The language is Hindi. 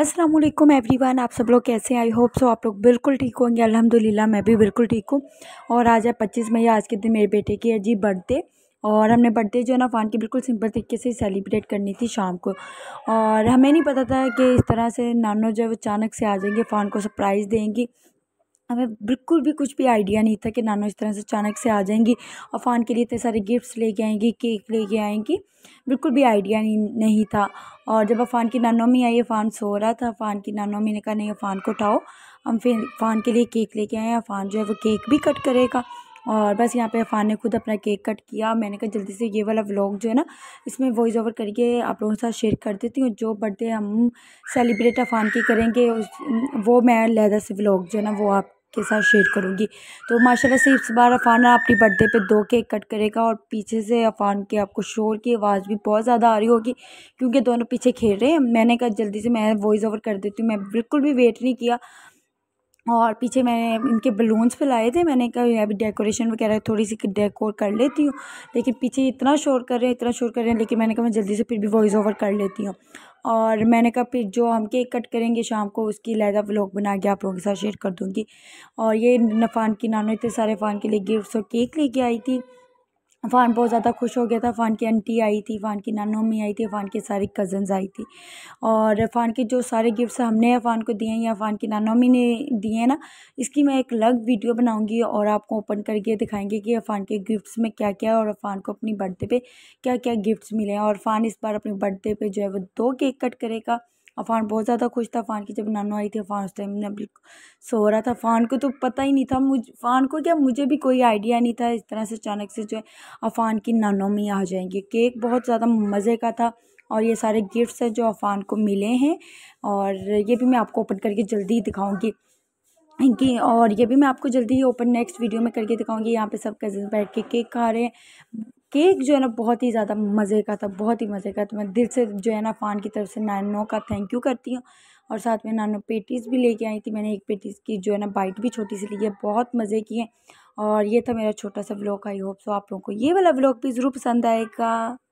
अस्सलाम वालेकुम एवरीवन आप सब लोग कैसे हैं आई होप सो आप लोग बिल्कुल ठीक होंगे अल्हम्दुलिल्लाह मैं भी बिल्कुल ठीक हूँ और आज है पच्चीस मई आज के दिन मेरे बेटे की है जी बर्थडे और हमने बर्थडे जो है ना फ़ान की बिल्कुल सिंपल तरीके से सेलिब्रेट करनी थी शाम को और हमें नहीं पता था कि इस तरह से नानो जो अचानक से आ जाएंगे फ़ान को सरप्राइज़ देंगी हमें बिल्कुल भी कुछ भी आइडिया नहीं था कि नानो इस तरह से अचानक से आ जाएंगी अफान के लिए इतने सारे गिफ्ट्स लेके आएंगी केक लेके आएंगी बिल्कुल भी आइडिया नहीं नहीं था और जब अफ़ान की नानोमी आई अफ़ान सो रहा था अफ़ान की नानोमी ने कहा नहीं अफ़ान को उठाओ हम फिर फ़ान के लिए केक लेके आए अफ़ान जो है वो केक भी कट करेगा और बस यहाँ पे अफ़ान ने खुद अपना केक कट किया मैंने कहा जल्दी से ये वाला व्लॉग जो है ना इसमें वॉइस ओवर करके आप लोगों के साथ शेयर कर देती हूँ जो बर्थडे हम सेलिब्रेट अफ़ान की करेंगे उस वो मैं लहदा से व्लॉग जो है ना वो आप के साथ शेयर करूँगी तो माशाल्लाह से इस बार अफ़ान अपनी बर्थडे पे दो केक कट करेगा और पीछे से अफ़ान के आपको शोर की आवाज़ भी बहुत ज़्यादा आ रही होगी क्योंकि दोनों पीछे खेल रहे हैं मैंने कहा जल्दी से मैं वॉइस ओवर कर देती हूँ मैं बिल्कुल भी वेट नहीं किया और पीछे मैंने इनके बलून्स फैलाए थे मैंने कहा अभी डेकोरेशन वगैरह थोड़ी सी डेकोर कर लेती हूँ लेकिन पीछे इतना शोर कर रहे हैं इतना शोर कर रहे हैं लेकिन मैंने कहा मैं जल्दी से फिर भी वॉइस ओवर कर लेती हूँ और मैंने कहा फिर जो हम केक कट करेंगे शाम को उसकी लहदा व्लॉग बना के आप लोगों के साथ शेयर कर दूँगी और ये नफान की नानो इतने सारे फान के लिए गिफ्ट्स और केक लेके आई थी फान बहुत ज़्यादा खुश हो गया था फान की आंटी आई थी फान की नाना मम्मी आई थी अफ़ान के सारे कज़न्स आई थी और फान के जो सारे गिफ्ट्स हमने अफ़ान को दिए हैं या फान की नाना मम्मी ने दिए हैं ना इसकी मैं एक अलग वीडियो बनाऊंगी और आपको ओपन करके दिखाएंगे कि फान के गिफ्ट्स में क्या क्या है और अफ़ान को अपनी बर्थडे पर क्या क्या गिफ्ट्स मिले हैं और फान इस बार अपने बर्थडे पर जो है वो दो केक कट करेगा अफान बहुत ज़्यादा खुश था फ़ान की जब नानू आई थी अफान उस टाइम में बिल्कुल सो रहा था फान को तो पता ही नहीं था मुझ फान को क्या मुझे भी कोई आइडिया नहीं था इस तरह से अचानक से जो है अफान की नानों में आ जाएंगे केक बहुत ज़्यादा मज़े का था और ये सारे गिफ्ट्स हैं जो अफान को मिले हैं और ये भी मैं आपको ओपन करके जल्दी ही दिखाऊँगी कि और ये भी मैं आपको जल्दी ही ओपन नेक्स्ट वीडियो में करके दिखाऊंगी यहाँ पे सब कज़न बैठ के केक खा रहे हैं केक जो है ना बहुत ही ज़्यादा मज़े का था बहुत ही मज़े का था मैं दिल से जो है ना फ़ान की तरफ से नानो का थैंक यू करती हूँ और साथ में नानो पेटीज़ भी लेके आई थी मैंने एक पेटीज़ की जो है ना बाइट भी छोटी सी ली है बहुत मज़े की है और ये था मेरा छोटा सा व्लॉग आई होप सो आप लोगों को ये वाला व्लॉग भी ज़रूर पसंद आएगा